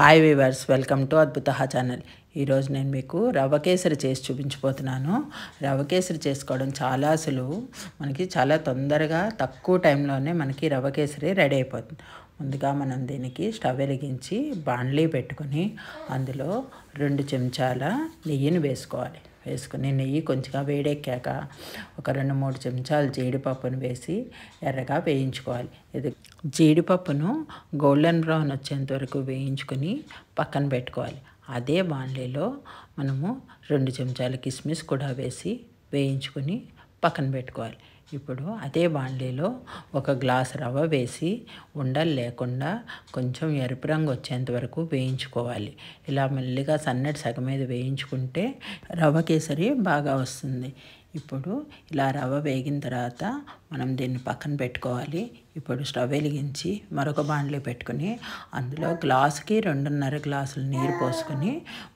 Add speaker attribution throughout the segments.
Speaker 1: hi viewers welcome to Adbhuta channel ఈరోజు నేను మీకు రవ్వ కేసరి చేసి చూపించిపోతున్నాను రవ్వ కేసరి చేసుకోవడం చాలా సులువు మనకి చాలా తొందరగా తక్కువ టైంలోనే మనకి రవ్వ కేసరి రెడీ అయిపోతుంది ముందుగా మనం దీనికి స్టవ్ వెలిగించి బాండ్లీ పెట్టుకొని అందులో రెండు చెంచాల నెయ్యిని వేసుకోవాలి వేసుకుని నెయ్యి కొంచెంగా వేడెక్కాక ఒక రెండు మూడు చెంచాలు జీడిపప్పును వేసి ఎర్రగా వేయించుకోవాలి ఇది జీడిపప్పును గోల్డెన్ బ్రౌన్ వచ్చేంత వరకు వేయించుకుని పక్కన పెట్టుకోవాలి అదే బాండ్లీలో మనము రెండు చెంచాలు కిస్మిస్ కూడా వేసి వేయించుకుని పక్కన పెట్టుకోవాలి ఇప్పుడు అదే బాండీలో ఒక గ్లాస్ రవ్వ వేసి ఉండలు లేకుండా కొంచెం ఎరుపు రంగు వచ్చేంత వరకు వేయించుకోవాలి ఇలా మెల్లిగా సన్నటి సగం మీద వేయించుకుంటే రవ్వ కేసరి బాగా వస్తుంది ఇప్పుడు ఇలా రవ్వ వేగిన తర్వాత మనం దీన్ని పక్కన పెట్టుకోవాలి ఇప్పుడు స్టవ్ వెలిగించి మరొక బాండ్లో పెట్టుకుని అందులో గ్లాసుకి రెండున్నర గ్లాసులు నీరు పోసుకొని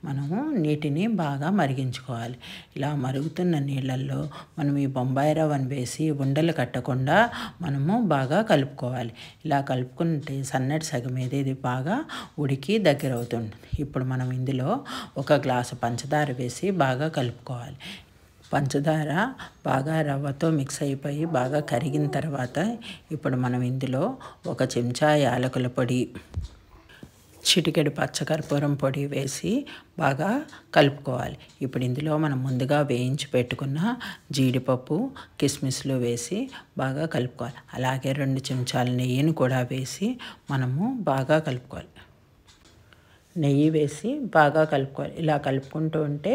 Speaker 1: మనము నీటిని బాగా మరిగించుకోవాలి ఇలా మరుగుతున్న నీళ్ళల్లో మనం ఈ బొంబాయి రవ్వను వేసి ఈ ఉండలు కట్టకుండా మనము బాగా కలుపుకోవాలి ఇలా కలుపుకుంటే సన్నటి సగం ఇది బాగా ఉడికి దగ్గర అవుతుంది ఇప్పుడు మనం ఇందులో ఒక గ్లాసు పంచదార వేసి బాగా కలుపుకోవాలి పంచదార బాగా రవ్వతో మిక్స్ అయిపోయి బాగా కరిగిన తర్వాత ఇప్పుడు మనం ఇందులో ఒక చెంచా యాలకుల పొడి చిటికెడు పచ్చకర్పూరం పొడి వేసి బాగా కలుపుకోవాలి ఇప్పుడు ఇందులో మనం ముందుగా వేయించి పెట్టుకున్న జీడిపప్పు కిస్మిస్లు వేసి బాగా కలుపుకోవాలి అలాగే రెండు చెంచాల నెయ్యిని కూడా వేసి మనము బాగా కలుపుకోవాలి నెయ్యి వేసి బాగా కలుపుకోవాలి ఇలా కలుపుకుంటూ ఉంటే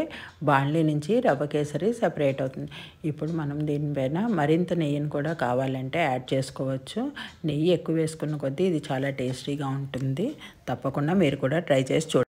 Speaker 1: బాండ్లీ నుంచి రవ్వ కేసరి సపరేట్ అవుతుంది ఇప్పుడు మనం దీనిపైన మరింత నెయ్యిని కూడా కావాలంటే యాడ్ చేసుకోవచ్చు నెయ్యి ఎక్కువ వేసుకున్న కొద్దీ ఇది చాలా టేస్టీగా ఉంటుంది తప్పకుండా మీరు కూడా ట్రై చేసి చూడండి